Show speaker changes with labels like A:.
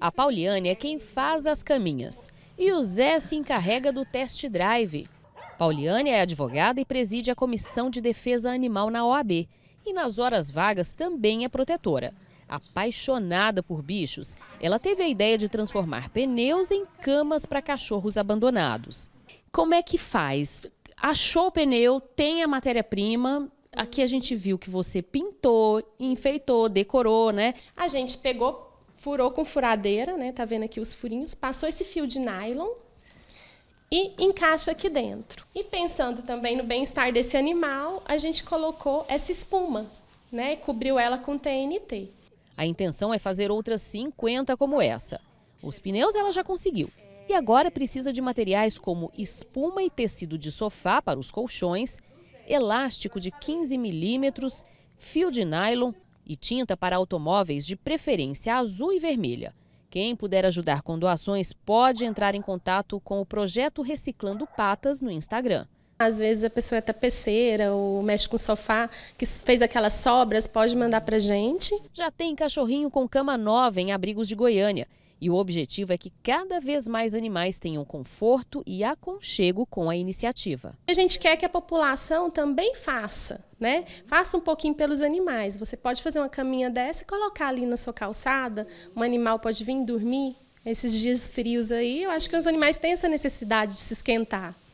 A: A Pauliane é quem faz as caminhas e o Zé se encarrega do test drive. Pauliane é advogada e preside a Comissão de Defesa Animal na OAB e nas horas vagas também é protetora. Apaixonada por bichos, ela teve a ideia de transformar pneus em camas para cachorros abandonados. Como é que faz? Achou o pneu, tem a matéria-prima, aqui a
B: gente viu que você pintou, enfeitou, decorou, né? A gente pegou furou com furadeira, né? Tá vendo aqui os furinhos? Passou esse fio de nylon e encaixa aqui dentro. E pensando também no bem-estar desse animal, a gente colocou essa espuma, né? Cobriu ela com TNT.
A: A intenção é fazer outras 50 como essa. Os pneus ela já conseguiu. E agora precisa de materiais como espuma e tecido de sofá para os colchões, elástico de 15 milímetros, fio de nylon, e tinta para automóveis de preferência azul e vermelha. Quem puder ajudar com doações pode entrar em contato com o projeto Reciclando Patas no Instagram. Às vezes a pessoa é tapeceira ou mexe com sofá, que fez aquelas sobras, pode mandar para gente. Já tem cachorrinho com cama nova em abrigos de Goiânia. E o objetivo é que cada vez mais animais tenham conforto e aconchego com a iniciativa.
B: A gente quer que a população também faça, né? Faça um pouquinho pelos animais. Você pode fazer uma caminha dessa e colocar ali na sua calçada, um animal pode vir dormir. Esses dias frios aí, eu acho que os animais têm essa necessidade de se esquentar.